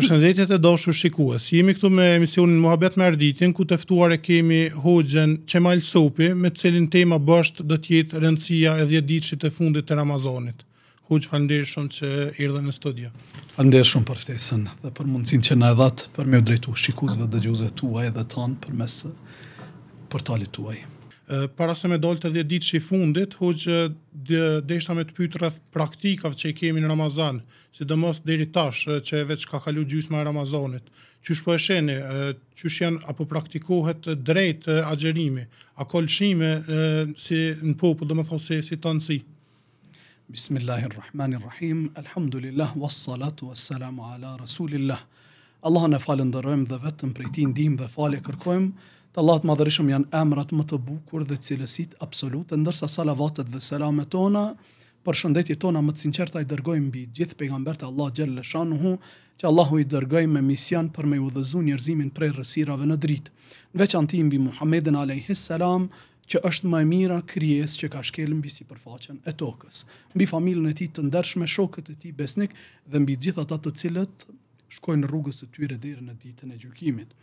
Përshëndetje të dashur shikues. Jemi këtu me emisionin Muhabet me Arditin, ku të ftuar e kemi Hoxhën Qemal Supi, me të cilin tema bësht do të jetë rëndësia e 10 e të fundit të Ramazanit. Hoxh, falendirë shumë që erdhën në studio. Falendirë shumë për ftesën dhe për mundësin që na e dhat për u drejtu shikuesve dëgjuesve tuaj edhe tan përmes portalit tuaj para se me dolë të dhe ditë që i fundit, hu që deshta me të pytë rrëth praktikave që i kemi në Ramazan, si dhe mos dheri tash që e veç ka kalu gjysma e Ramazanit. Qysh po e sheni, qysh janë apo praktikohet drejt agjerimi, a kolëshime si në popull, dhe më thonë si, si të nësi. Bismillahirrahmanirrahim, alhamdulillah, wassalatu wassalamu ala rasulillah. Allah në falën dhe dhe vetëm prej ti ndim dhe falë e kërkojmë, Të Allahut madhërisëm janë emrat më të bukur dhe cilësit absolute, ndërsa salavatet dhe selamet tona, për shëndetit tona më të sinqerta i dërgojmë mbi gjithë pejgambert e Allah xhallahu shanuhu, që Allahu i dërgoj me mision për me udhëzuar njerëzimin prej rësirave në dritë. Në veçanti mbi Muhammedin alayhi salam, që është më e mira krijesë që ka shkel mbi sipërfaqen e tokës, mbi familjen e tij të ndershme, shokët e tij besnik dhe mbi gjithë ata të cilët shkojnë rrugës së tyre deri në ditën e gjykimit.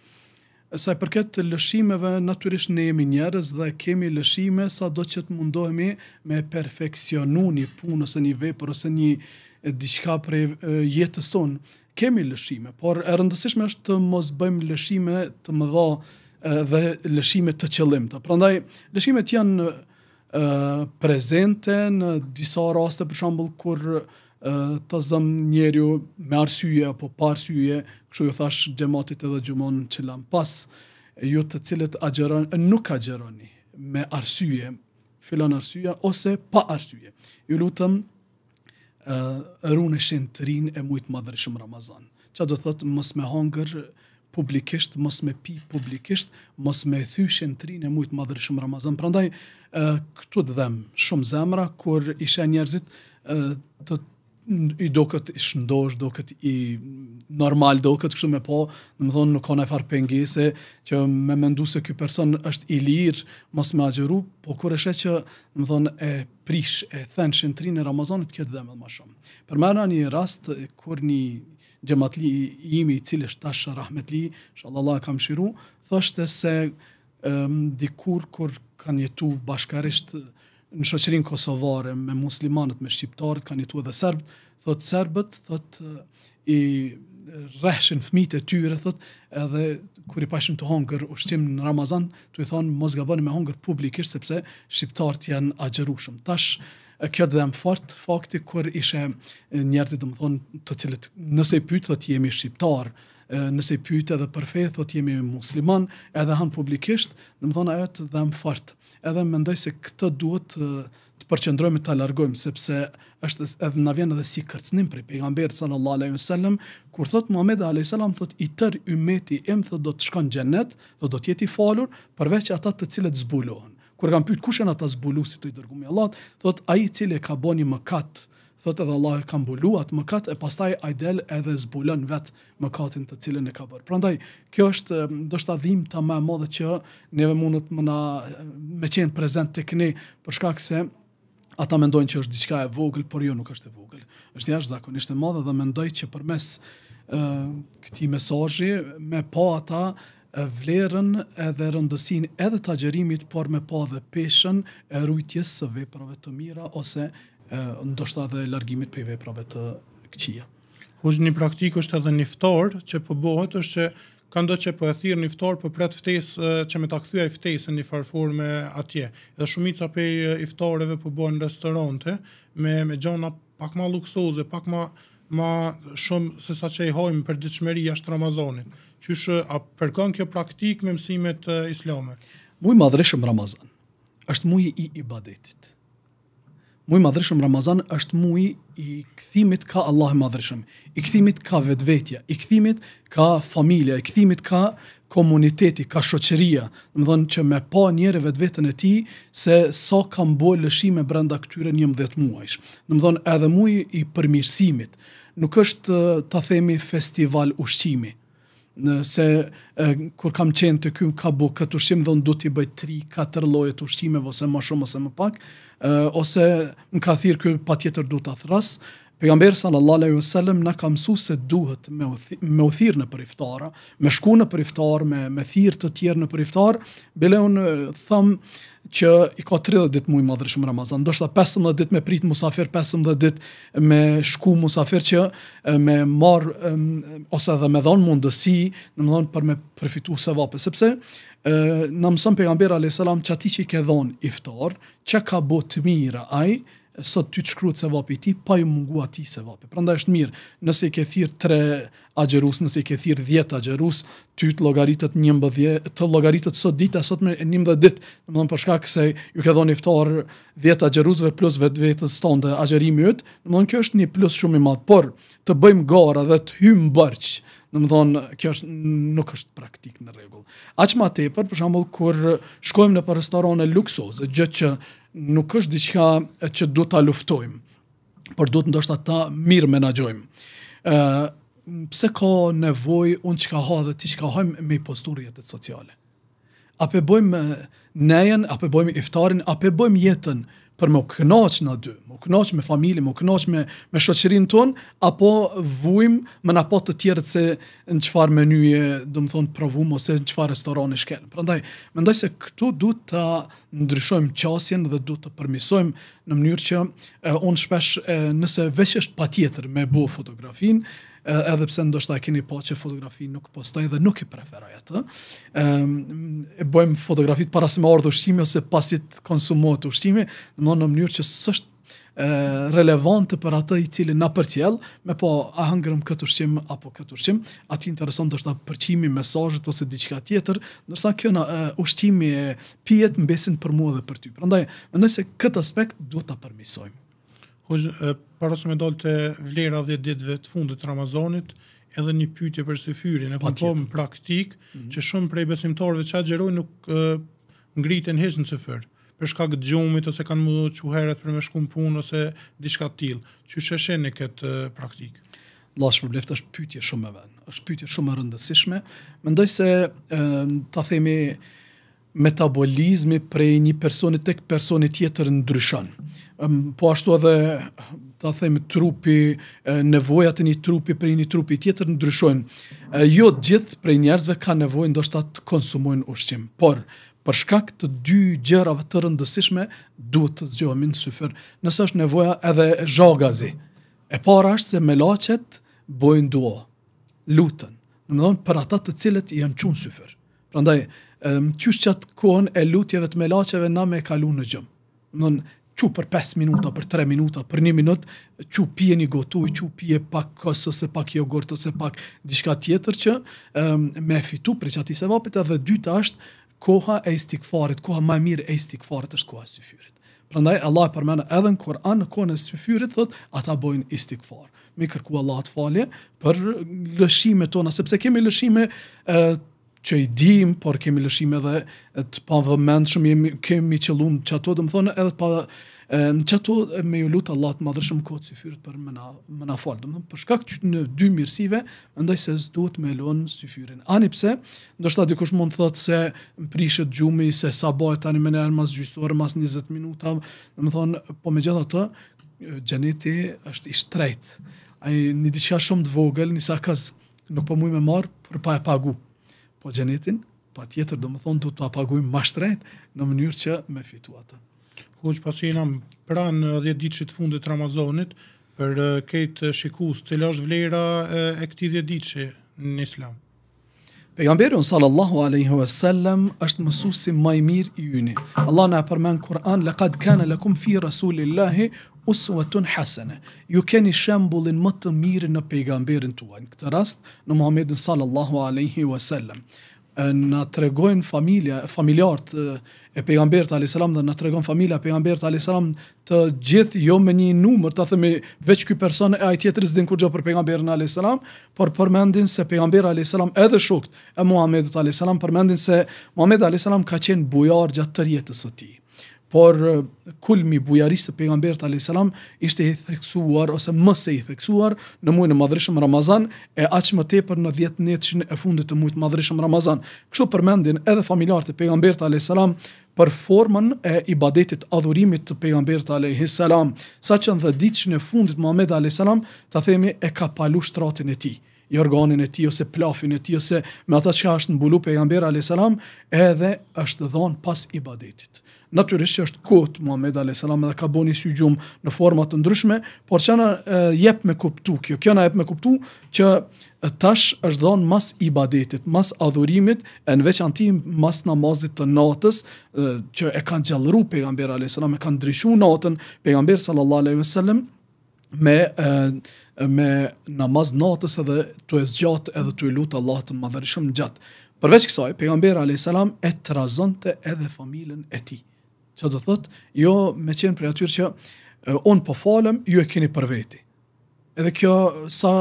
Sa i përket të lëshimeve, naturisht ne jemi njerëz dhe kemi lëshime sa do që të mundohemi me perfekcionu një punë ose një vepër ose një diçka për jetës tonë. Kemi lëshime, por e rëndësishme është të mos bëjmë lëshime të mëdha dhe lëshime të qëllimta. Prandaj lëshimet janë prezente në disa raste për shembull kur të zëm njerëju me arsyje apo parsyje, kështu ju thash gjematit edhe gjumon që lam pas, ju të cilët agjeron, nuk agjeroni me arsyje, filan arsye ose pa arsyje. Ju lutëm uh, rrune e shenë të rinë e mujtë madhëri shumë Ramazan. Qa do thëtë mos me hongër publikisht, mos me pi publikisht, mos me thy shenë të rinë e mujtë madhëri shumë Ramazan. Prandaj, uh, këtu të dhem shumë zemra, kur ishe njerëzit uh, të i do këtë i shëndosh, do këtë i normal do këtë kështu me po, në më thonë nuk kona e farë pengese, që me mendu se kjo person është i lirë, mos me agjeru, po kur e që, në më thonë, e prish, e thënë shëntri në Ramazanit, kjo të dhe me dhe ma shumë. Për mëna një rast, kur një gjematli imi, i cilë është tashë rahmetli, shalallah kam shiru, thështë se um, dikur kur kanë jetu bashkarishtë, në shoqërinë kosovare me muslimanët, me shqiptarët, kanë jetuar edhe serb, thotë serbët, thotë i rreshin fëmijët e tyre, thotë edhe kur i pashim të hongër ushtim në Ramazan, tu i thonë mos gaboni me hongër publikisht sepse shqiptarët janë agjërushëm. Tash kjo dhe më fort fakti kur ishe njerëzit dhe më thonë të cilët nëse i pytë, thotë jemi shqiptar, nëse i pytë edhe për fejë, thotë jemi musliman, edhe hanë publikisht, dhe ajo të dhe më fort edhe mendoj se këtë duhet të përqendrohemi ta largojmë sepse është edhe na vjen edhe si kërcënim për pejgamberin sallallahu alaihi wasallam kur thotë Muhamedi alayhi salam thotë i tër ymeti im thotë do të shkon në xhenet do të jetë i falur përveç ata të cilët zbulohen kur kanë pyet kush janë ata zbuluesit të dërguar me Allah thotë ai i cili ka bënë mëkat thotë edhe Allah e ka mbulu atë mëkat e pastaj ai del edhe zbulon vet mëkatin të cilën e ka bërë. Prandaj kjo është do të ta më e madhe që neve mund të më na më qenë prezant tek ne për shkak se ata mendojnë që është diçka e vogël, por jo nuk është e vogël. Është jashtë zakonisht e madhe dhe mendoj që përmes këtij mesazhi me pa ata vlerën edhe rëndësin edhe të agjerimit, por me pa dhe peshen e rujtjes së veprave të mira ose ndoshta dhe largimit për veprave të këqija. Hoje një praktikë është edhe niftor që po bëhet është që ka ndot që po e thirr niftor për po prit ftesë që më ta kthyaj ftesën në far formë atje. Dhe shumica pe iftoreve po bëhen në restorante me me gjona pak më luksoze, pak më më shumë se sa që i hojmë për ditëshmëri jashtë Ramazanit. Qysh a përkon kjo praktik me mësimet islame? Muj madhreshëm Ramazan. Është muji i ibadetit muaj madhreshëm Ramazan është muaji i kthimit ka Allah madhreshëm, i kthimit ka vetvetja, i kthimit ka familja, i kthimit ka komuniteti, ka shoqëria, më dhënë që me pa njere vetë e ti, se sa kam bojë lëshime brenda këtyre një muajsh. Në më dhënë edhe muaji i përmirësimit, nuk është ta themi festival ushqimi, nëse e, kur kam qenë të kym ka bu këtë ushqim dhe unë du t'i bëj 3-4 të ushqime ose ma shumë ose më pak, e, ose në ka thirë kjo pa tjetër du t'a thras, Pejgamber sallallahu alaihi wasallam na ka mësuar se duhet me uthi, me uthir në periftara, me shku në përiftar, me me thirr të tjerë në përiftar. bile un tham që i ka 30 ditë mujë madrëshëm Ramazan, ndoshta 15 ditë me prit musafir, 15 ditë me shku musafir që me marë, ose edhe me dhonë mundësi, në më dhonë për me përfitu se vape, sepse në mësën pegambira a.s. që ati që i ke dhonë iftar, që ka botë mira ajë, sot ty të shkru të sevapi ti, pa ju mungu ati sevapi. Pra nda është mirë, nëse i ke thirë tre agjerus, nëse i ke thirë djetë agjerus, ty të logaritët një mbëdhje, të logaritët sot dita, sot me një mbëdhe ditë, në më dhe përshka këse ju ke dhoni iftarë djetë agjerusve plus vetë vetës tonë dhe agjerimi jëtë, në më kjo është një plus shumë i madhë, por të bëjmë gara dhe të hymë bërqë, Në më thonë, kjo është, nuk është praktik në regull. Aq ma tepër, për shambull, kur shkojmë në për restorane luksoze, gjë që nuk është diqka që du të luftojmë, për du të ndoshtë ata mirë menagjojmë. pse ka nevoj unë që ka ha dhe ti që ka hajmë me i posturë jetet sociale? A bojmë nejen, a bojmë iftarin, a bojmë jetën për më kënaqë në dy, më kënaqë me familje, më kënaqë me, me shoqërin ton, apo vujm më në apot të tjerët se në qëfar menuje, dhe më thonë, provum, ose në qëfar restoran e shkelë. Pra ndaj, më ndaj se këtu du të ndryshojmë qasjen dhe du të përmisojmë në mënyrë që e, unë shpesh e, nëse veç është pa tjetër me bo fotografinë, edhe pse ndoshta e keni pa po që fotografi nuk postoj dhe nuk i preferoj atë. Ëm e bëjmë fotografit para se më ardhë ushqimi ose pasi të konsumohet ushqimi, domthonë në mënyrë që s'është relevante për atë i cili na përcjell, me po a hëngrëm këtë ushqim apo këtë ushqim, atë intereson ta përqimi, mesazhet ose diçka tjetër, ndërsa kjo na ushqimi pihet mbesin për mua dhe për ty. Prandaj, mendoj se këtë aspekt duhet ta përmisojmë. Po para se më dolte vlera 10 ditëve të fundit të Ramazanit, edhe një pyetje për syfyrin, e kuptoj praktik mm -hmm. që shumë prej besimtarëve që xherojnë nuk ngritën ngriten hiç në syfyr, për shkak të xhumit ose kanë mundu të çuherat për më shkum punë ose diçka të tillë, që shëshen në këtë praktik. Allah shpër bleft është pytje shumë e vend, është pytje shumë e rëndësishme. Mendoj se ta themi metabolizmi prej një personi tek personi tjetër ndryshon. Po ashtu edhe ta them trupi, nevojat e një trupi prej një trupi tjetër ndryshojnë. Jo të gjithë prej njerëzve kanë nevojë ndoshta të konsumojnë ushqim, por për shkak të dy gjërave të rëndësishme duhet të zgjohemi në syfër. Nëse është nevoja edhe zhogazi. E para është se me laçet bojnë duo. Lutën. Domthon për ata të cilët janë çun syfër. Prandaj, um, qështë që atë kohën e lutjeve të melacheve na me e kalu në gjëmë. Nën, që për 5 minuta, për 3 minuta, për 1 minut, që pije një gotu, që pje pak kësë, ose pak jogurt, ose pak diçka tjetër që um, me fitu për që ati se vapit, edhe dyta është koha e istikfarit, koha ma mirë e istikfarit është koha e syfyrit. Prandaj Allah e edhe në Kur'an në kohën e syfyrit thotë ata bojnë istikfar. Me kërku Allah të falje për lëshimet tona, sepse kemi lëshime që i dim, por kemi lëshime edhe të pa vëmend shumë jemi, kemi qëllum që ato dhe më thonë edhe të pa në që ato me ju lutë Allah të madrë shumë kodë si fyrët për më na falë dhe më thonë, përshka këtë në dy mirësive ndaj se zdo të me lonë si fyrën ani pse, ndërshëta dikush mund të thotë se më prishët gjumi, se sa bëhet tani me njerën mas gjysorë, mas 20 minuta dhe më thonë, po me gjitha të gjeneti është i shtrejt ai, një diqka shumë të vogël, një sakaz, nuk po mu i me marë për pa e pagu, po gjenetin, pa tjetër do më thonë du të apagujmë ma shtrejt në mënyrë që me fitu ata. Hoqë pasi jena pra 10 ditësh të fundit Ramazonit, për eh, këtë eh, shikus, cilë është vlera eh, e këti 10 ditësh në islamë? Pejgamberi sallallahu alaihi wasallam është mësuesi më i mirë i yni. Allah na përmend Kur'an laqad kana lakum fi rasulillahi uswatun hasana. Ju keni shembullin më të mirë në pejgamberin tuaj. Në këtë rast në Muhammedin sallallahu alaihi wasallam na tregojnë familja, familjarët e pejgamberit alayhis salam dhe na tregon familja pejgamberit alayhis salam të gjithë jo me një numër, ta themi veç ky person e ai tjetri kur gjë për pejgamberin alayhis salam, por përmendin se pejgamberi alayhis salam edhe shokët e Muhamedit alayhis salam përmendin se Muhamedi alayhis salam ka qenë bujar gjatë të jetës së tij por kulmi bujarisë të pejgamberit a.s. ishte i theksuar, ose mëse i theksuar, në mujnë madrishëm Ramazan, e aqë më tepër në 10 netëshin e fundit të mujtë madrishëm Ramazan. Kështu përmendin edhe familjarë të pejgamberit a.s. për formën e ibadetit adhurimit të pejgamberit a.s. sa që në dhe e fundit Muhammed a.s. të themi e ka palu shtratin e ti i organin e ti, ose plafin e ti, ose me ata që është në bulu pejgamber a.s. edhe është dhonë pas ibadetit. badetit natyrisht që është kot Muhammed a.s. dhe ka bënë një sygjum në format të ndryshme, por që në jep me kuptu kjo, kjo në jep me kuptu që tash është dhon mas ibadetit, mas adhurimit, e në veç mas namazit të natës, që e kanë gjallëru pejgamber a.s. e kanë ndryshu natën pejgamber wasallam me me namaz natës edhe të e zgjatë edhe të e lutë Allah të madhërishëm gjatë. Përveç kësaj, pejgamberi alayhis salam e trazonte edhe familjen e tij që do thot, jo me qenë për atyrë që uh, unë po falem, ju e keni për veti. Edhe kjo sa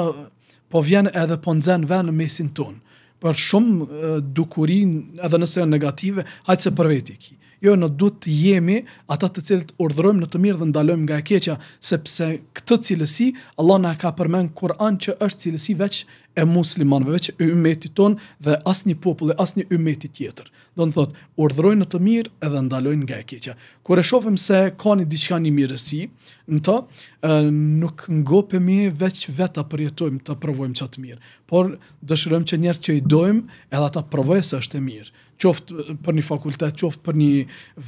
po vjen edhe po nxen vën në mesin ton. Për shumë uh, dukurin, edhe nëse janë negative, hajtë se për veti ki. Jo, në duhet të jemi ata të cilët urdhërojmë në të mirë dhe ndalojmë nga e keqja, sepse këtë cilësi, Allah në ka përmen Kur'an që është cilësi veç e muslimanve, veç e umetit ton dhe asë një popull e asë një umetit tjetër. Do në thotë, urdhërojmë në të mirë dhe ndalojmë nga e keqja. Kur e shofim se ka një diçka një mirësi, në ta, nuk ngopemi veç veta përjetojmë të provojmë qatë mirë, por dëshërëm që njerës që i dojmë edhe ata provojë është e mirë qoftë për një fakultet, qoftë për një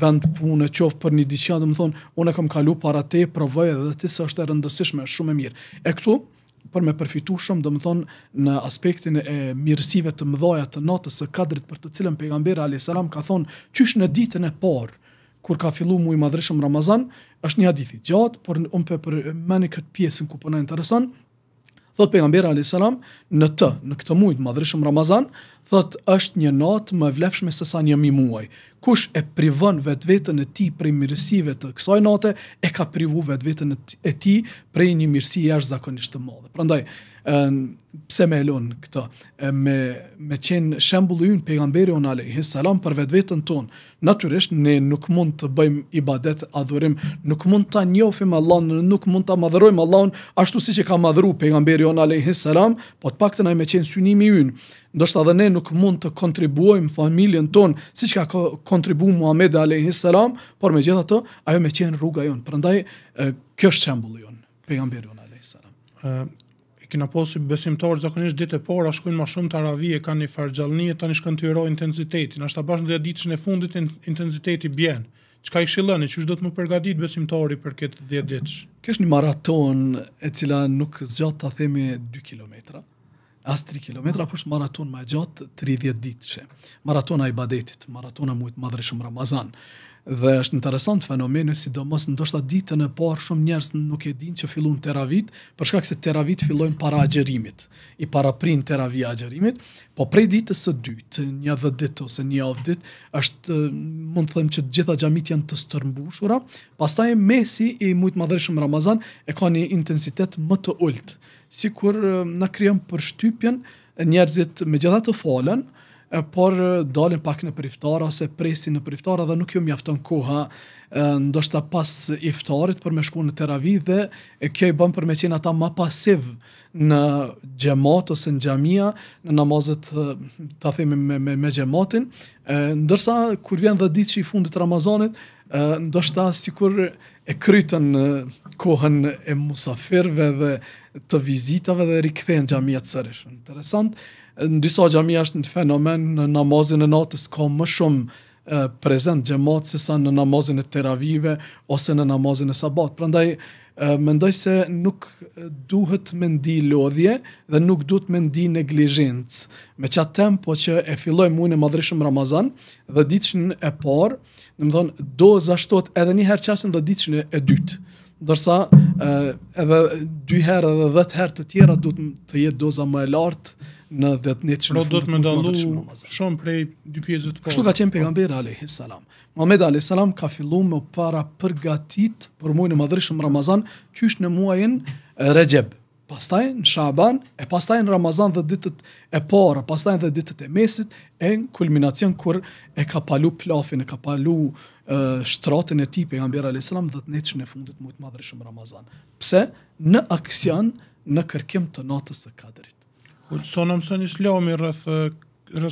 vend pune, qoftë për një diçka, do të thonë, unë kam kalu para te, provoj edhe ti sa është e rëndësishme, shumë e mirë. E këtu për me përfitu shumë, dhe më thonë, në aspektin e mirësive të mëdhoja të natës së kadrit për të cilën pegambera a.s. ka thonë, qysh në ditën e parë, kur ka fillu mu i Ramazan, është një hadithi gjatë, por në umpe për meni këtë pjesën ku përna po interesanë, Thot pejgamberi alayhis salam, në të, në këtë muaj të madhreshëm Ramazan, thot është një natë më e vlefshme se sa një mi muaj. Kush e privon vetveten e tij prej mirësive të kësaj nate, e ka privuar vetveten e tij prej një mirësie jashtëzakonisht të madhe. Prandaj, Ehm, pse me elon këto, ehm, me, me qenë shembul ju në pejgamberi unë salam për vetë vetën tonë, ne nuk mund të bëjmë ibadet adhurim, nuk mund të njofim Allah, nuk mund të madhërojmë Allah ashtu si që ka madhëru pejgamberi unë alehi salam, po të pak të me qenë synimi ju ndoshta dhe ne nuk mund të kontribuojmë familjen tonë, si që ka kontribu Muhammed alehi salam, por me gjitha të, ajo me qenë rruga ju përëndaj, kjo është shembulli ju në, pejgamberi unë alehi salam. Ehm, kina posi besimtar zakonisht ditë e por, shkojnë ma shumë të e kanë një fargjallënie, tani shkën të jero intensitetin, ashtë bash bashkën 10 ditë në fundit intensiteti bjenë, që ka i shilëni, që është do të më përgadit besimtari për këtë 10 ditë? Kështë një maraton e cila nuk zgjat të themi 2 kilometra, as 3 kilometra, apo është maraton më gjatë 30 ditë Maratona i badetit, maratona mujtë madrëshëm Ramazan dhe është interesant fenomeni, sidomos ndoshta ditën e parë shumë njerëz nuk e dinë që fillon teravit, për shkak se teravit fillojnë para agjerimit, i para prin teravi agjerimit, po prej ditës së dytë, një dhe ditë ose një javë ditë, është mund të them që të gjitha xhamit janë të stërmbushura, pastaj mesi i shumë madhreshëm Ramazan e ka një intensitet më të ultë, sikur na krijon përshtypjen njerëzit me gjithatë të falën, por dalin pak në periftara ose presin në periftara dhe nuk ju mjafton koha ndoshta pas iftarit për me shku në teravi dhe kjo i bën për me qenë ata ma pasiv në gjemat ose në gjamia në namazet të themi me, me, me gjematin ndërsa kur vjen dhe ditë që i fundit Ramazanit ndoshta si kur e krytën kohën e musafirve dhe të vizitave dhe rikëthejnë gjamia të sërishë. Interesant, në disa gjami është një fenomen në namazin e natës ka më shumë e, prezent gjemat se sa në namazin e teravive ose në namazin e sabat. Prandaj, mendoj se nuk duhet me ndi lodhje dhe nuk duhet me ndi neglijencë. Me qatë tempo që e filloj mujnë e madrishëm Ramazan dhe ditëshin e parë, në më thonë, do zashtot edhe një herë qasën dhe ditëshin e dytë. Dërsa edhe dy herë edhe dhe të herë të tjera duhet të jetë doza më e lartë, në 10 vjet. Po do të më ndalu shumë prej dy pjesëve të para. Kështu ka qenë pejgamberi alayhi salam. Muhamedi alayhi salam ka filluar me para përgatit për muajin e madhreshëm Ramazan, qysh në muajin Rejab. Pastaj në Shaban, e pastaj në Ramazan dhe ditët e para, pastaj edhe ditët e mesit, e në kulminacion kur e ka palu plafin, e ka palu uh, shtratin e tij pejgamberi alayhi salam 10 vjet në fundit të muajit Ramazan. Pse në aksion në kërkim të natës së Kadrit. Sonë mësë një slomi rreth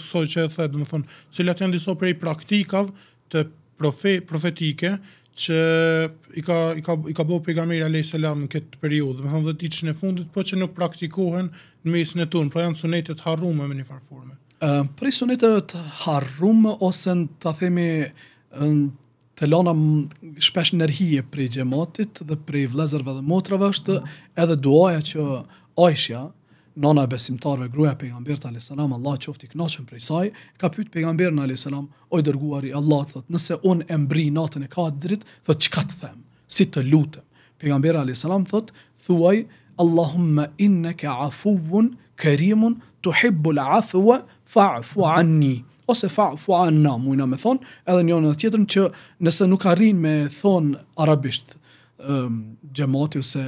sot që e the, dhe më thonë, cilat le të janë diso prej praktikav të profe, profetike, që i ka, i ka, i ka bo pegamir a lejë selam në këtë do më thonë dhe ti që në fundit, po që nuk praktikohen në mesin e tunë, po pra janë sunetet harrume me një farforme. Uh, prej sunetet harrume, ose në të themi, në të lona shpesh nërhije prej gjematit dhe prej vlezërve dhe motrave është mhm. edhe duaja që ajshja, nona e besimtarve, gruaja e pejgamberit alayhis salam, Allah qoftë i kënaqur prej saj, ka pyet pejgamberin alayhis salam, o i dërguari Allah, thot, nëse un e mbri natën e Kadrit, thot çka të them? Si të lutem? Pejgamberi alayhis salam thot, thuaj Allahumma innaka afuwun karimun tuhibbu al-afwa fa'fu anni ose fa'fu anna, mujna me thonë, edhe një në tjetërën që nëse nuk arrin me thonë arabisht um, ehm, gjemati ose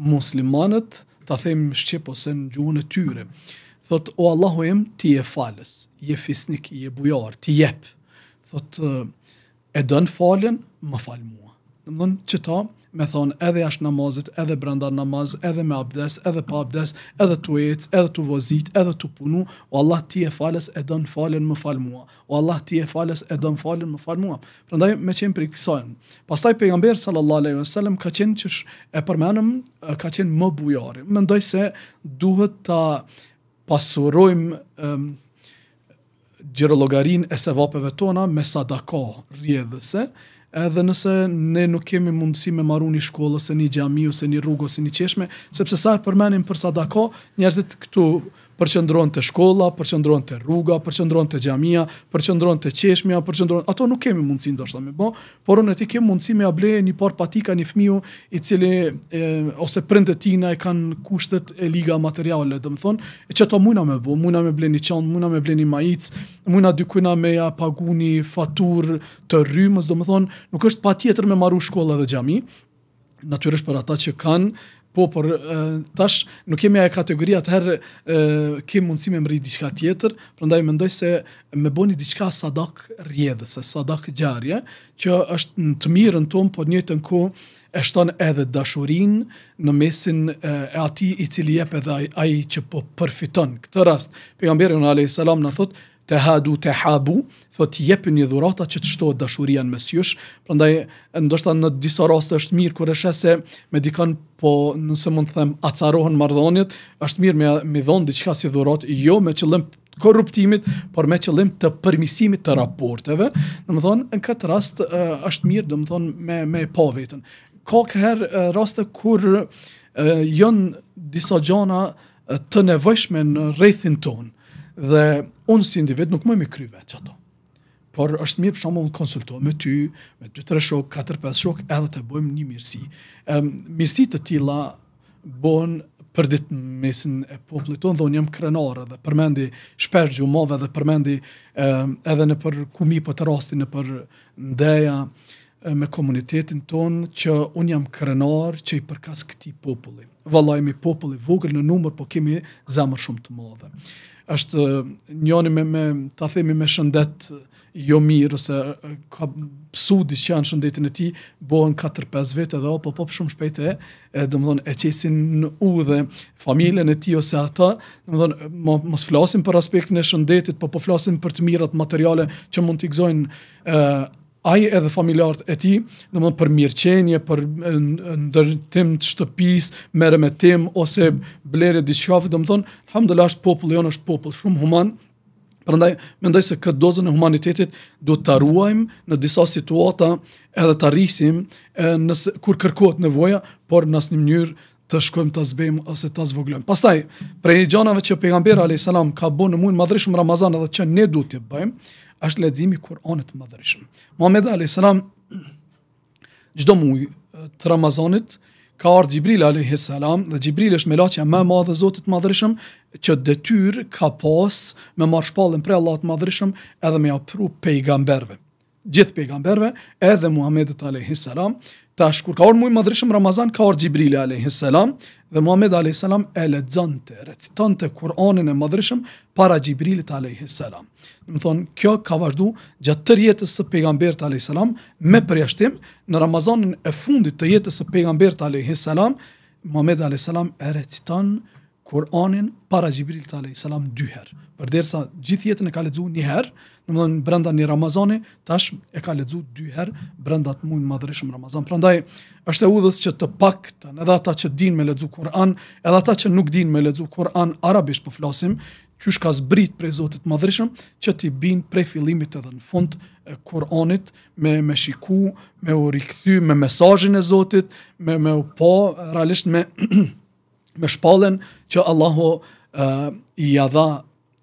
muslimanët, ta them shqip ose në gjuhën e tyre. Thot, o Allahu em, ti je falës, je fisnik, je bujar, ti jep. Thot, e dën falën, më falë mua. Domthon dhënë, që ta, me thonë edhe jashtë namazit, edhe brenda namaz, edhe me abdes, edhe pa abdes, edhe të ecë, edhe të vozit, edhe të punu, o Allah ti e falës e dënë falën më falë mua, o Allah ti e falës e dënë falën më falë mua. Prandaj me qenë për i kësajnë. Pastaj pejgamber sallallahu alaihi ka qenë që e përmenëm, ka qenë më bujor. Mendoj se duhet ta pasurojmë um, gjerologarin e sevapeve tona me sadaka rjedhëse, edhe nëse ne nuk kemi mundësi me marrë një shkollë ose një xhami ose një rrugë ose një çeshme, sepse sa përmendim për sadako, njerëzit këtu përqendron te shkolla, përqendron te rruga, përqendron te xhamia, përqendron te qeshmja, përqendron. Ato nuk kemi mundsi ndoshta me bë, por unë ti kem mundsi me a blej një par patika një fëmiu i cili e, ose prindet i e kanë kushtet e liga materiale, do të thon, e çato mua me bë, mua me blen i çantë, mua me blen i majic, mua na dy kuina me ja paguni faturë të rrymës, do të nuk është patjetër me marrë shkolla dhe xhami natyrisht për ata që kanë Po, por tash nuk kemi ai kategori atëherë që mundësi me mri diçka tjetër, prandaj mendoj se me bëni diçka sadak rjedhës, sadak gjarje, që është në të mirën tonë, por një të ku e shton edhe dashurinë në mesin e ati i cili jep edhe ai që po përfiton. Këtë rast pejgamberi në alajhi Salam na thotë të hadu, të habu, thot jepi një dhurata që të shtohet dashuria në mes jush. Prandaj ndoshta në disa raste është mirë kur është se me dikan, po nëse mund të them acarohen marrëdhëniet, është mirë me me dhon diçka si dhurat, jo me qëllim korruptimit, por me qëllim të përmisimit të raporteve. Domethënë në këtë rast është mirë domethënë me me pa vetën. Ka këher raste kur jon disa gjona të nevojshme në rrethin tonë dhe unë si individ nuk më më kryve që ato. Por është mirë për shumë më konsulto me ty, me 2-3 shok, 4-5 shok, edhe të bëjmë një mirësi. Um, mirësi të tila bën për ditë në mesin e popullit tonë, dhe unë jam krenore dhe përmendi shpesh gjumove dhe përmendi um, edhe në për kumi po të rastin, në për ndeja me komunitetin tonë, që unë jam krenor që i përkas këti populli. Valojemi populli vogël në numër, po kemi zemër shumë të modhe është eh, njoni me, me ta themi me shëndet eh, jo mirë, ose eh, ka pësu disë që janë shëndetin e ti, bohen 4-5 vjet edhe o, po po shumë shpejt e, dhe e qesin në u dhe familjen e ti ose ata, dhe më mos flasim për aspektin e shëndetit, po po flasim për të mirat materiale që mund të gzojnë, ai edhe familjarët e tij, domthonë për mirëqenie, për ndërtim të shtëpisë, merrem me ose blerë diçka, domthonë alhamdulillah është populli jonë është popull shumë human. Prandaj mendoj se këtë dozën e humanitetit duhet ta ruajmë në disa situata edhe ta rrisim nëse kur kërkohet nevoja, por në asnjë mënyrë të shkojmë të zbejmë ose të zvoglëmë. Pastaj, prej gjanave që pejgamberi alayhis salam ka bënë në muin Ramazan edhe që ne duhet të bëjmë, është leximi Kur'anit të madhërisëm. Muhamedi alayhis salam çdo muaj të Ramazanit ka ardhur Xhibril alayhis salam dhe Xhibril është melaçja më e madhe e Zotit të madhërisëm që detyr ka pas me marr shpallën për Allah të madhërisëm edhe me apru pejgamberve. Gjithë pejgamberve edhe Muhamedi alayhis salam tash kur ka orë muaj i Ramazan ka ardhur Xhibril alayhis salam dhe Muhammed alayhis salam e lexonte, recitante Kur'anin e madhërisëm para Xhibrilit alayhis salam. Në më thonë, kjo ka vazhdu gjatë të së së pejgamberit a.s. me përjashtim në Ramazanin e fundit të jetës së pejgamberit a.s. Mohamed a.s. e recitan Kur'anin para Gjibril të a.s. dyherë. Për gjithë jetën e ka ledzu njëherë, në më thonë, brenda një Ramazani, tash e ka ledzu herë brenda të mujnë madrëshëm Ramazan. Prandaj, është e udhës që të pak të, edhe ata që din me ledzu Kur'an, edhe ata që nuk din me ledzu Kur'an arabisht po flasim, ky është ka zbrit prej Zotit Madhërisëm që ti bin prej fillimit edhe në fund e Kur'anit me me shiku, me u rikthy me mesazhin e Zotit, me me u po, realisht me me shpallën që Allahu e, i ia dha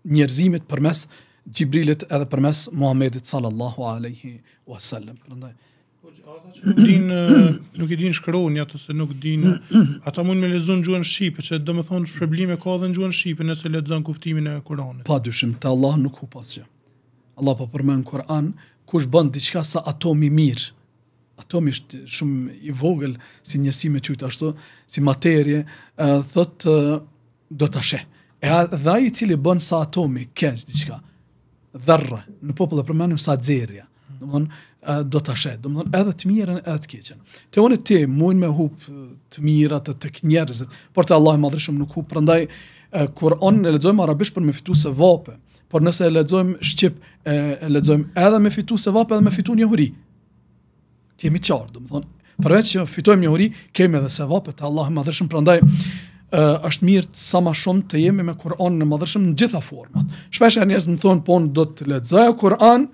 njerëzimit përmes Gjibrilit edhe përmes Muhamedit sallallahu alaihi wasallam. Prandaj Po, din, nuk i din shkronja të se nuk din Ata mund me lezun në gjuën Shqipe Që do më thonë shpërblime ka edhe në gjuën Shqipe Nëse lezun kuftimin e Koranit Pa te Allah nuk hu pas që Allah pa po përmenë Kur'an Kush bën diçka sa atomi mirë Atomi është shumë i vogël Si njësi me qyta ashtu Si materje Thot do të ashe E dha i cili bën sa atomi Kënjë diqka Dherë, në popullë e përmenim sa dzerja Në mënë, do të ashe, do më thonë edhe të mirën edhe të keqen. Te onë ti, mujnë me hup të mirët të tek njerëzit, por të Allah i madrishëm nuk hup, përndaj, kur onë e ledzojmë arabisht për me fitu se vape, por nëse e ledzojmë shqip, e, ledzojmë edhe me fitu se vape edhe me fitu një huri, ti jemi qarë, do më thonë, përveç që fitojmë një huri, kemi edhe se vape të Allah i madrishëm, shumë, përndaj, ë uh, është mirë sa më shumë të jemi me Kur'anin në madhërim në gjitha format. Shpesh janë njerëz thon po do të lexoj Kur'an,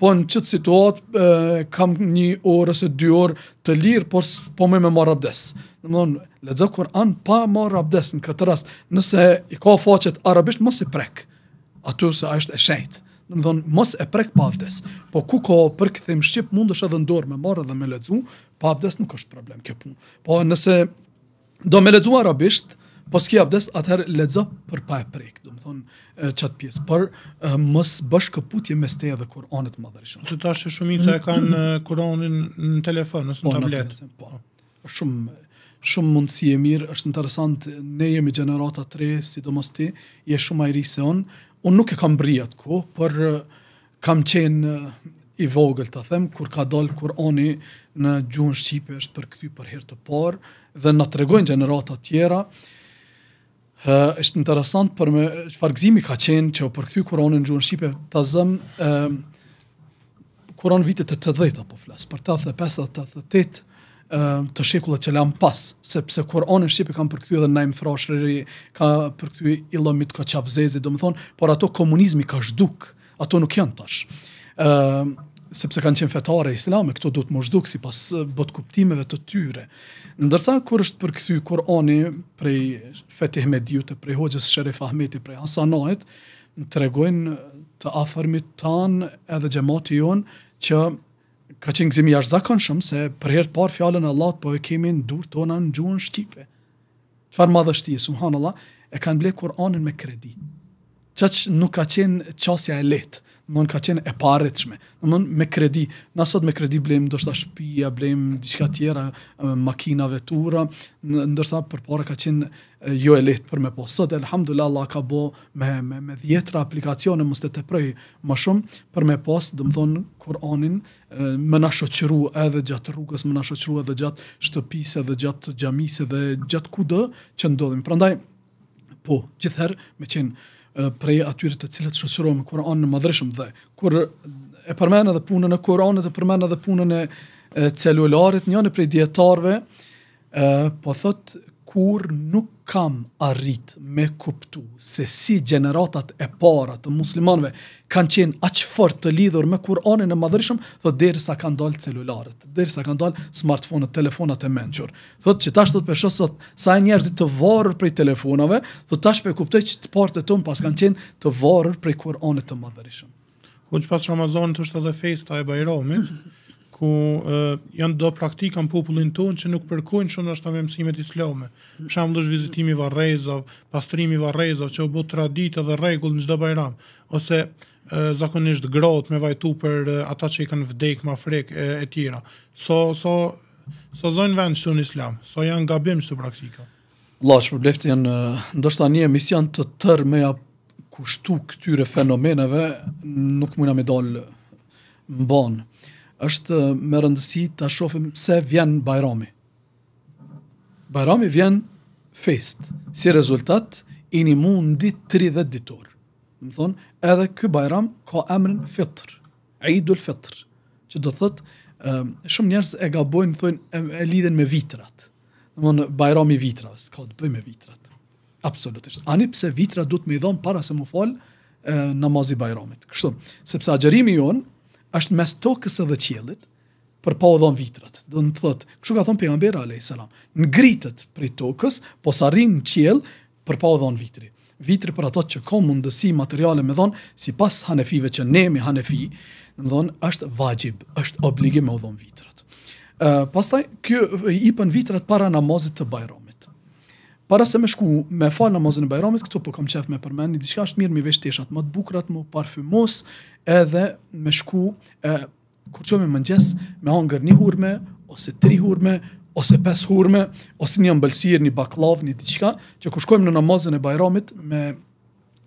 po në qëtë situatë kam një orë ose dy orë të lirë, por po me me marrë abdes. Në më dhënë, Kur'an pa marr abdes në këtë rast, nëse i ka faqet arabisht, mos e prek, Ato se është e shenjtë. Në më dhënë, mos e prek pa abdes. Po ku ka për këthim Shqip, mund është edhe ndorë me marr dhe me ledzu, pa abdes nuk është problem kjo punë. Po nëse do me ledzu arabisht, po s'ki abdest, atëherë ledzo për pa e prejkë, dhe më thonë qatë pjesë, për mës bësh këputje me te edhe Koronit madhërishëm. Që ta shë shumica mm. e kanë Koronin në telefon, nësë në po, tablet. Po, shumë shumë mundësi e mirë, është interesant, ne jemi generata 3, si do ti, je shumë ajri se onë, unë nuk e kam brijat ku, për kam qenë i vogël të them, kur ka dalë Kur'ani në gjuhën Shqipe është për këty për herë të parë, dhe në tregojnë generata tjera, uh, Uh, është interesant për me fargëzimi ka qenë që për përkthy Kur'anin në gjuhën shqipe ta zëm ë uh, Kur'an vitet të 80 apo flas për 85 88 ë të shekullat që lam pas sepse Kur'ani në shqipe kanë përkthyer edhe Naim Froshri ka përkthyer ilomit, Koçavzezi domethën por ato komunizmi ka zhduk ato nuk janë tash ë uh, sepse kanë qenë fetare islame, këto duhet më zhduk si pas eh, bot kuptimeve të tyre. Ndërsa, kur është për këthy Korani prej Fetih Mediute, prej Hoqës Sherif Ahmeti, prej Hasanajt, në të regojnë të afërmit tanë edhe gjemati jonë që ka qenë gzimi jashtë zakon shumë se për të parë fjallën e latë po e kemi në durë tona në gjuën shtipe. Që farë madhë Allah, e kanë ble Koranin me kredi. Qa nuk ka qenë qasja e letë mund ka qenë e parritshme. Do mund me kredi, na sot me kredi blem ndoshta shtëpi, ja blem diçka tjera, makina, vetura, ndërsa përpara ka qenë jo e lehtë për me po. Sot elhamdulillah Allah ka bë me me me dhjetra aplikacione mos të teproj më shumë për me pas, do të Kur'anin, më na shoqëru edhe gjatë rrugës, më na shoqëru edhe gjatë shtëpisë, edhe gjatë xhamisë dhe gjatë kudo që ndodhim. Prandaj po, gjithherë me qenë prej atyre të cilët shoqërohen me Kur'anin e madhreshëm dhe kur e përmend edhe punën e Kur'anit e përmend edhe punën e celularit një prej dietarëve po thotë kur nuk kam arrit me kuptu se si gjeneratat e para të muslimanve kanë qenë aq fort të lidhur me Kur'anin e madhërisëm, thot derisa kanë dalë celularët, derisa kanë dalë smartphone-ët, telefonat e mençur. Thot që tash do të peshë sot sa e njerëzit të varur prej telefonave, thot tash po kuptoj që të portet ton pas kanë qenë të varur prej Kur'anit të madhërisëm. Hoç pas Ramazanit është edhe festa e Bajramit ku uh, janë do praktika në popullin tonë që nuk përkojnë shumë ashtë të me mësimet islame. Për shumë dhe shvizitimi varezov, pastrimi varezov, që u bëtë traditë dhe regullë në gjithë bajram, ose uh, zakonisht grotë me vajtu për uh, ata që i kanë vdekë ma frekë e, e tjera. So, so, so zonë vend që në islam, so janë gabim që të praktika. La, që për janë, ndërsta një emision të tërë me a kushtu këtyre fenomeneve, nuk mujna me dalë në është me rëndësi të shofim se vjen Bajrami. Bajrami vjen fest, si rezultat i një mundi 30 ditor. Më thonë, edhe kë Bajram ka emrin fitr, idul fitr, që do thëtë, shumë njerës e gabojnë, thonë, e, e lidhen me vitrat. Në mënë, Bajrami vitra, s'ka të bëj me vitrat. Absolutisht. Ani pse vitra du të me idhonë para se më falë namazi Bajramit. Kështu, sepse agjerimi jonë, është mes tokës dhe qëllit, për pa u dhonë vitrat. Dhe në të thëtë, këshu ka thonë pejambera, a.s. Në gritët për i tokës, po sa rinë në për pa u dhonë vitri. Vitri për ato që ka mundësi materiale me dhonë, si pas hanefive që ne me hanefi, në më dhonë, është vajib, është obligim me u dhonë vitrat. Uh, pastaj, kjo i pën vitrat para namazit të bajrom para se me shku me fal namazin e bajramit, këtu po kam qef me përmend, një diçka është mirë me vesh teshat më të bukurat, më parfymos, edhe me shku e, kur me mëngjes me hangër një hurme, ose tri hurme, ose pes hurme, ose një ambëlsirë, një baklav, një diçka, që kur shkojmë në namazin e bajramit me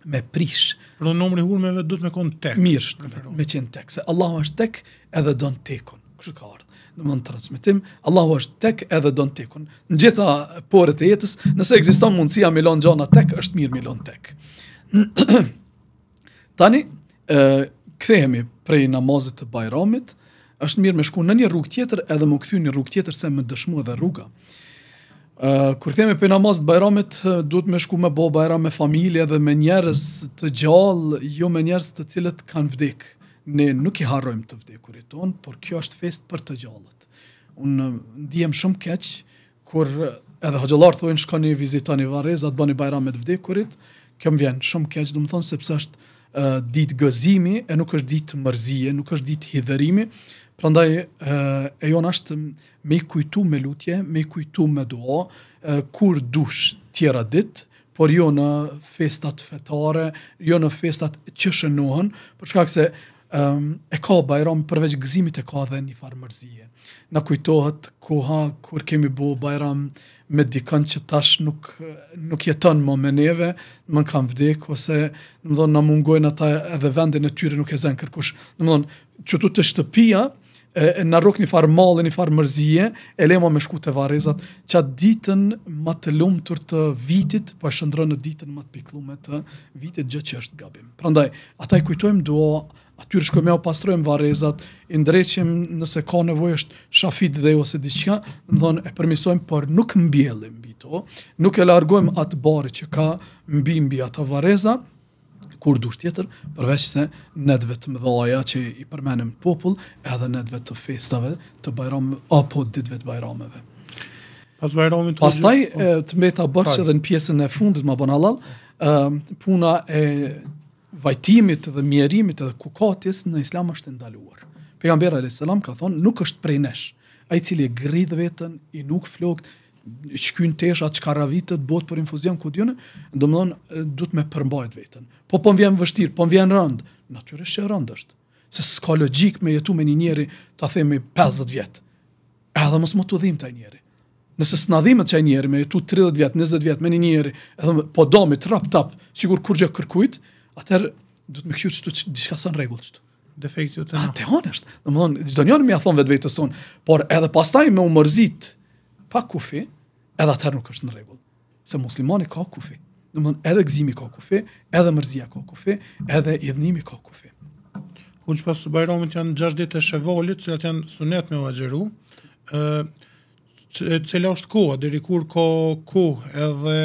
me prish. Për numri hurmeve duhet të me konë tek. Mirë, me, me qenë tek, se Allah është tek edhe don tekun. tekon. Kështë ka ardhë në mund transmitim, Allahu është tek edhe do në tekun. Në gjitha porët e jetës, nëse ekziston mundësia milon gjona tek, është mirë milon tek. Tani, e, kthehemi prej namazit të bajramit, është mirë me shku në një rrugë tjetër edhe më kthyni një rrugë tjetër se më dëshmu edhe rruga. Kur themi për namaz të bajramit, duhet me shku me bo bajram me familje dhe me njerës të gjallë, jo me njerës të cilët kanë vdikë ne nuk i harrojmë të vdekurit ton, por kjo është fest për të gjallët. Unë uh, ndihem shumë keq kur uh, edhe hoxhëllar thonë shkoni vizitoni atë bëni bajram me të vdekurit. Kjo më vjen shumë keq, do të thonë sepse është uh, ditë gëzimi e nuk është ditë mërzie, nuk është ditë hidhërimi. Prandaj uh, e jon është me i kujtu me lutje, me i kujtu me dua, uh, kur dush tjera ditë, por jo në festat fetare, jo në festat që shënohen, për shkak se um, e ka Bajram përveç gëzimit e ka dhe një farë mërzije. Në kujtohet ku ha, kur kemi bo Bajram me dikën që tash nuk, nuk jetën më meneve, më në kam vdek, ose në më dhonë në mungojnë ata edhe vendin e tyre nuk e zenë kërkush. Në më dhonë, që tu të shtëpia, në rok një farë malë, një farë mërzije, e lema me shku të varezat, që atë ditën më të lumë tër të vitit, po e shëndrën në ditën më të piklume të vitit gjë që është gabim. Prandaj, ata i kujtojmë duo, atyre shkojmë ja u pastrojmë varezat, i ndreqim nëse ka nevoj është shafit dhe ose diqka, në dhonë e përmisojmë, por nuk mbjellim mbi to, nuk e largojmë atë bari që ka mbi mbi atë vareza, kur dush tjetër, përveç se nedve të mëdhaja që i përmenim popull, edhe nedve të festave të bajram, apo ditve të bajrameve. Pas bajramit të Pastaj, të me të bërë që në pjesën e fundit, ma bon alal, puna e vajtimit dhe mjerimit dhe kukatis në islam është të ndaluar. Pejgamberi alayhis salam ka thonë nuk është prej nesh. Ai cili e grit veten i nuk flokt, shkyn tesha çka ravitet bot për infuzion ku dionë, domthon duhet me përmbajt veten. Po po vjen vështir, po vjen rënd. Natyrisht që rënd është. Se s'ka logjik me jetu me një njeri ta themi 50 vjet. Edhe mos më të dhim të njeri. Nëse s'na dhimë të njeri me jetu 30 vjet, 20 vjet me një njerëz, edhe po domi trap tap, sigur kur gjë kërkujt, atëherë do të ah, më kështë të diska sa në regullë qëtë. Defekti të në. A, të honesht. Në më thonë, gjithë njënë mi a thonë vetë vetës por edhe pastaj me u mërzit pa kufi, edhe atëherë nuk është në regullë. Se muslimani ka kufi. Në më thonë, edhe gzimi ka kufi, edhe mërzia ka kufi, edhe dhënimi ka kufi. Unë që pasë së bajromit janë 6 ditë e shëvolit, cilat janë sunet me u cila është koha, deri kur ko ku, edhe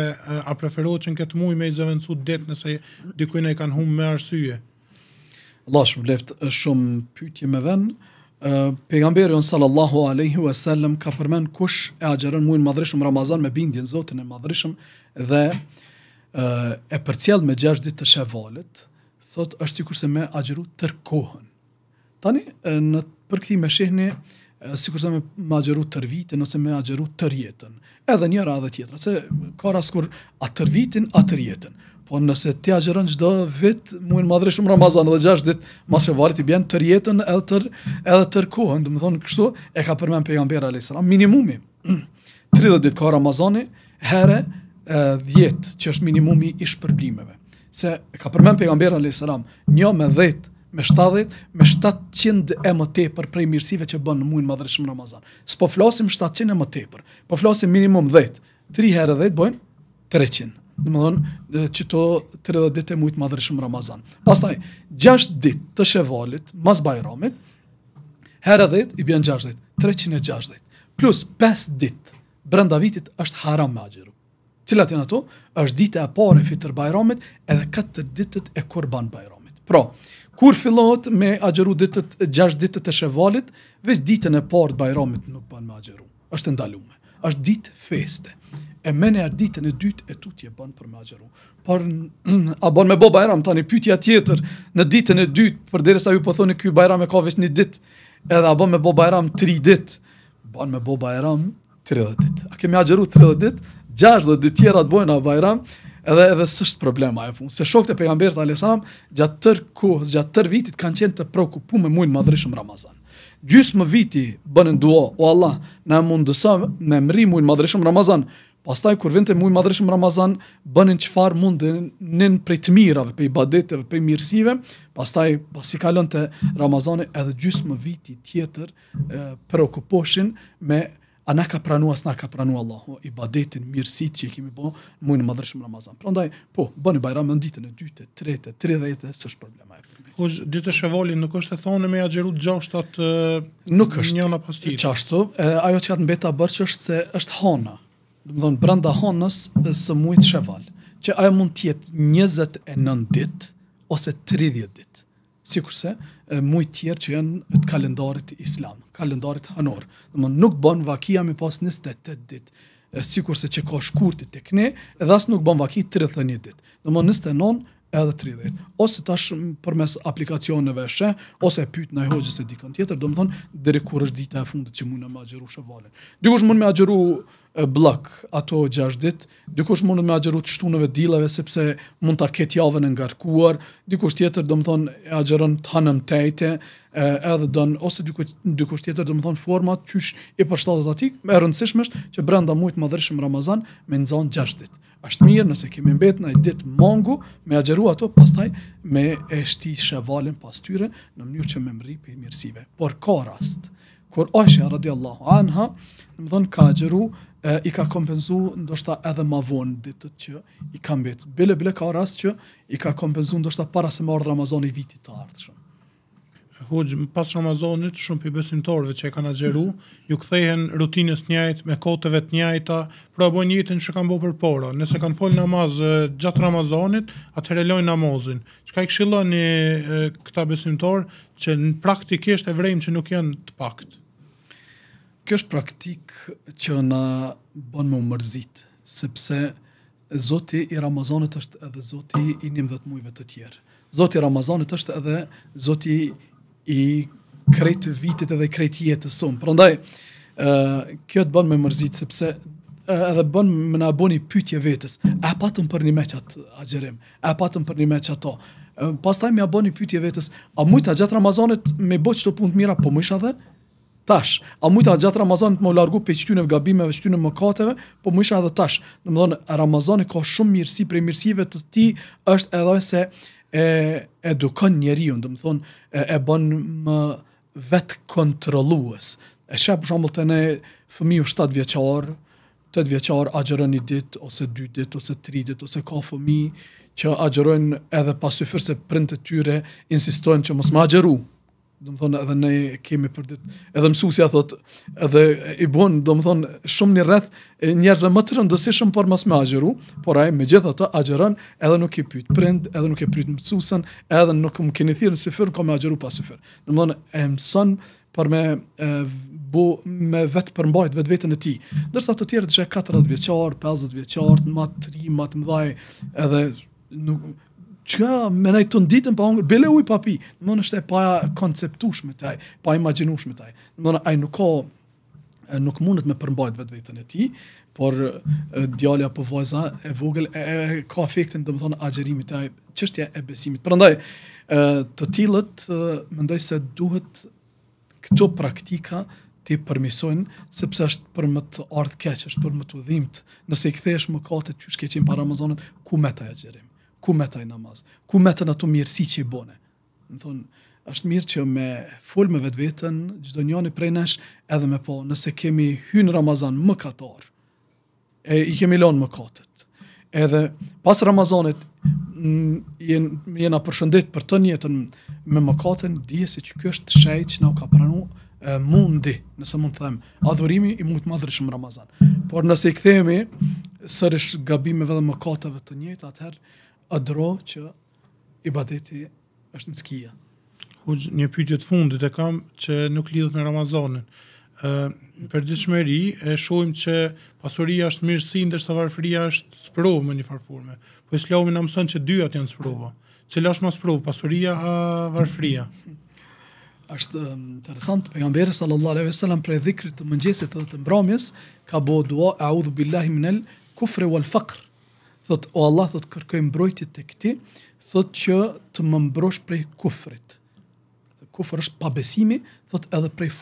a preferohet që në këtë muaj me i zëvencu det nëse dikujnë e kanë humë me arsye? Allahu shumë shumë pytje me venë, Uh, pejgamberi on sallallahu alaihi wasallam ka përmend kush e agjeron muin madhreshum Ramazan me bindjen Zotin e madhreshum dhe uh, e përcjell me 6 ditë të Shevalit, thot është sikurse se me agjeru tër kohën. Tani në përkthim e me shihni uh, sikur se me agjeru të rvitin ose me agjeru të rjetën, edhe njëra edhe tjetra, se ka ras kur atë rvitin, atë rjetën. Po nëse ti agjeron çdo vit, muin madhre shumë Ramazan edhe 6 ditë, mos e i bën të rjetën edhe të edhe të kohën, do të thonë kështu, e ka përmend pejgamberi alayhis salam minimumi. 30 ditë ka Ramazani, herë 10 që është minimumi i shpërblimeve. Se ka përmend pejgamberi alayhis salam, 1 me 10 me 70, me 700 e më tepër prej mirësive që bën në muin madhreshëm Ramazan. S'po flasim 700 e më tepër, po flasim minimum 10. 3 herë 10 bojnë 300. që çito 30 ditë e muit madhreshëm Ramazan. Pastaj 6 ditë të Shevalit, mas Bajramit, herë 10 i bën 60, 360. Plus 5 ditë brenda vitit është haram me agjëru. Cilat janë ato? Është ditë e pare fitër Bajramit edhe 4 ditët e Kurban Bajramit. Pra, Kur fillohet me agjeru ditët, gjasht ditët e shevalit, veç ditën e partë bajramit nuk ban me agjeru. është ndalume. është ditë feste. E mene ar ditën e dytë e tutje ban për me agjeru. Por, a ban me bo bajram, tani pytja tjetër, në ditën e dytë, për dire sa ju pëthoni po kjo bajram e ka veç një ditë, edhe a ban me bo bajram tri ditë, ban me bo bajram tri ditë. A kemi agjeru tri dhe ditë, gjasht dhe ditë tjera të bojnë a bajram, edhe edhe s'është problema e punë. Se shokët e pejgamberit alayhis salam gjatë tër kohës, gjatë vitit kanë qenë të shqetësuar me muin madhrishëm Ramazan. Gjysë më viti bënën dua, o Allah, në mundësa me mri muin madrëshëm Ramazan, pastaj kur vente muin madrëshëm Ramazan, bënën qëfar mundën nën prej të mirave, prej badeteve, prej mirësive, pastaj pasi kalon të Ramazani edhe gjysë më viti tjetër e, preokuposhin me a na ka pranu, as na ka pranu Allahu, i badetin, mirësit që i kemi bo, në mujnë madrëshmë Ramazan. Prandaj po, bëni bajram në ditën e 2, 3, 30, së është problema e po, ditë të shëvolin, nuk është e thonë me a gjeru të nuk është, njëna pastitë? Qashtu, e, ajo që atë mbeta bërqë është se është hona, Do të thonë brenda honës së mujt shëval, që ajo mund tjetë 29 ditë ose 30 ditë, Sikurse mujt tjerë që janë të kalendarit islam, kalendarit hanor. Dhe më nuk bën vakia mi pas 28 dit, si kurse që ka shkurt të tekne, edhe asë nuk bën vaki 31 dit. Dhe më 29 edhe 30. Ose tash përmes aplikacioneve shë, ose e pyt në e hoqës e dikën tjetër, dhe më thonë, dhe kur është dita e fundit që mund e me agjeru shëvalin. Dikush mund me agjeru blok ato 6 dit, dikush mund të më agjeru të shtunëve dillave sepse mund ta ketë javën e ngarkuar, dikush tjetër do të thonë e agjëron të hanëm tejte, edhe don ose dikush dikush tjetër do të thonë format qysh e përshtatet ati, e rëndësishme që brenda mujtë madhreshëm Ramazan me nxon 6 dit. Është mirë nëse kemi mbet në ditë mongu, me agjeru ato pastaj me e shtishë valën pas tyre në mënyrë që me mripi mirësive. Por ka rast kur Aisha radiallahu anha më dhënë ka xheru i ka kompenzu ndoshta edhe më vonë ditët që i ka mbet. Bile bile ka rast që i ka kompenzu ndoshta para se marr Ramazani vitit të ardhshëm. Hoj pas Ramazanit shumë për besimtarëve që e kanë xheru ju kthehen rutinës së njëjtë me koteve të njëjta, pra bën njëtin që kanë bërë përpara. Nëse kanë fol namaz gjatë Ramazanit, atëherë lojnë namazin. Çka i këshillon këta besimtarë që praktikisht e vrejmë që nuk janë të paktë kjo është praktik që na bën më mërzit, sepse Zoti i Ramazanit është edhe Zoti i njëmë dhe të mujve të tjerë. Zoti i Ramazanit është edhe Zoti i kretë vitit edhe kretë jetë të sumë. Përëndaj, kjo të bën më mërzit, sepse edhe bën më në aboni pytje vetës, e patëm për një meqat agjerim, e patëm për një meqat ato. Pas taj më aboni pytje vetës, a mujtë a gjatë Ramazanit me bo që të punë të mira, po më isha dhe, tash, a mujta gjatë të më largu për qëtyne vë gabimeve, qëtyne më kateve, po më isha edhe tash. Në më dhënë, Ramazani ka shumë mirësi, prej mirësive të ti është edhe se e edukon njeri unë, dhe thonë, e, e bën më vetë kontrolues. E shë për shumë të ne fëmi u 7 vjeqarë, 8 vjeqarë një ditë, ose 2 ditë, ose 3 ditë, ose ka fëmi që agjerojnë edhe pasu fyrë se të tyre insistojnë që mos më do të thonë edhe ne kemi për ditë. Edhe mësuesia thot, edhe i bën, do të thonë shumë në rreth njerëzve më të rëndësishëm por mas më agjeru, por ai megjithatë agjëron edhe nuk i pyet prind, edhe nuk e pyet mësuesën, edhe nuk më keni thirrën sifër, kam agjeru pas sifër. Do të thonë e mëson por me e, bu me vetë përmbajt vetë vetën e ti. Dërsa të tjerë të e 40 vjeqarë, 50 vjeqarë, matë 3, matë mdhaj, edhe nuk, Çka më nai ton ditën pa hongër, bele uj papi. Do të thotë pa konceptuar me taj, pa imagjinuar me taj. Do të thonë ai nuk ka nuk mundet me përmbajt vetë vetën e ti, por djalja po vajza e vogël e, e ka efektin do të thonë agjerimit taj, çështja e besimit. Prandaj të tillët mendoj se duhet këto praktika ti përmisojnë, sepse është për më të ardhë keqë, është për më të udhimët, nëse i këthejshë më ka të qyshë para më ku me të e gjerim? ku metaj namaz, ku metën ato mirësi që i bone. Në thonë, është mirë që me folë me vetë vetën, do njëni prej nesh, edhe me po, nëse kemi hynë Ramazan më katar, e i kemi lonë më katët. Edhe pas Ramazanit, jenë jena përshëndet për të njëtën me më katën, dije se që kjo është shej që na u ka pranu e, mundi, nëse mund të them, adhurimi i mund të madhëri shumë Ramazan. Por nëse i këthemi, sërish gabime dhe më katëve të njëtë, atëherë, adro që i badeti është në skia. Huj, një pytje të fundit e kam që nuk lidhët me Ramazonin. Uh, për gjithë shmeri, e shojmë që pasuria është mirësin, dhe shtë varfëria është sprovë me një farforme. Po islami në mësën që dyat janë sprovë. Cëla është ma sprovë, pasuria a varfëria? Ashtë interesant, për jambere, sallallare ve sallam, e dhikrit të mëngjesit dhe të mbramjes, ka bo dua, a udhu billahi minel, kufre wal fakr, thot o Allah thot kërkoj mbrojtje tek ti thot që të më mbrosh prej kufrit kufr është pabesimi thot edhe prej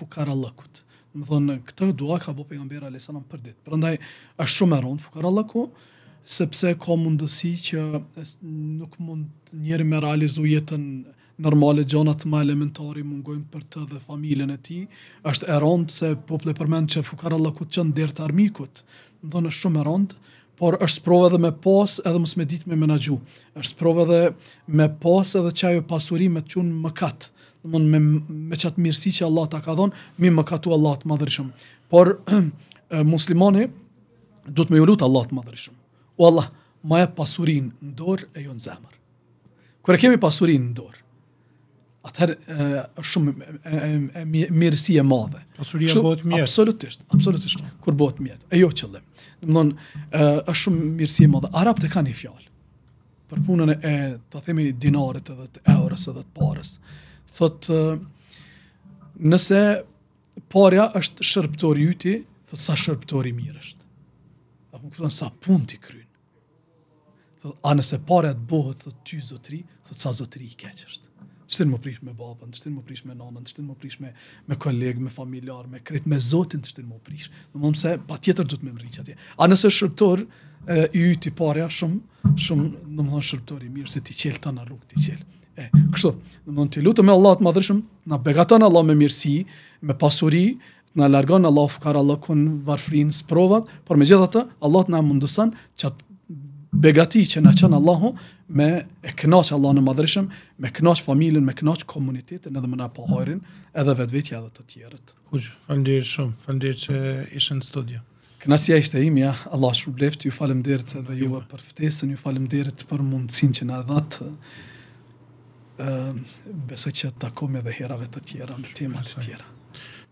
do më thonë, këtë dua ka bo pejgamberi alayhis salam për ditë prandaj është shumë e rond fukarallëku sepse ka mundësi që nuk mund njëri me realizu jetën normale gjonat ma elementari mungojnë për të dhe familjen e ti, është e rondë se pople përmend që fukar Allah qënë dherë të armikut, ndonë është shumë e por është sprova edhe me pas edhe mos me ditë me menaxhu. Është sprova edhe me pas edhe çajë pasuri me çun mëkat. Do mund me me çat mirësi që Allah ta ka dhënë, mi mëkatu Allah të madhërisëm. Por muslimani duhet me lut Allah të madhërisëm. O Allah, më jap pasurinë jo në dorë e jon zemër. Kur kemi pasurinë në dorë atë shumë mirësi e madhe. Pasuria bëhet mirë. Absolutisht, absolutisht. Kur bëhet mirë, e jo qëllim. Do të është shumë mirësi më dha. Arabët e kanë një fjalë. Për punën e, ta themi dinarit edhe të eurës edhe të parës. Thot nëse parja është shërbëtor i yti, thot sa shërbëtor i mirë është. Do të thonë sa punë ti kryen. Thot nëse parja të thot ty zotri, thot sa zotri i keq është. Çtin më prish me babën, çtin më prish me nonën, çtin më prish me me koleg, me familjar, me kret, me zotin çtin më prish. Do të them se patjetër do të më mrrish atje. A nëse është shërbëtor e yti para shumë, shumë do të them mirë se ti qelta në rrugë ti qel. E, kështu, do të ti lutem me Allah të madhëshëm, na beqaton Allah me mirësi, me pasuri, na largon Allah fukar Allah kun varfrin sprovat, por megjithatë Allah na mundson çat begati që na çon Allahu me e knaqë Allah në madrëshëm, me knaqë familin, me knaqë komunitetin edhe më na pahajrin po edhe vetë vetja edhe të tjerët. Uj, fëndirë shumë, fëndirë që ishën studio. Knasja ishte imja, ja, Allah shumë ju falem derit edhe juve për ftesën, ju falem për mundësin që na dhatë, besë që të takome dhe herave të tjera, në temat të tjera.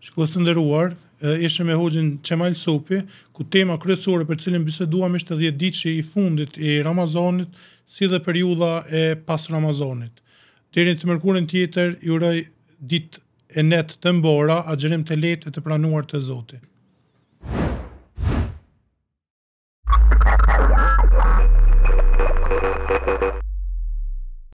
Shkosë të ndëruar, ishim me Hoxhin Qemal Supi, ku tema kryesore për cilën biseduam ishte 10 ditë i fundit i Ramazanit, si dhe periudha e pas Ramazanit. Deri të mërkurën tjetër, ju uroj ditë e net të mbora, agjerim të letë e të pranuar të zotit.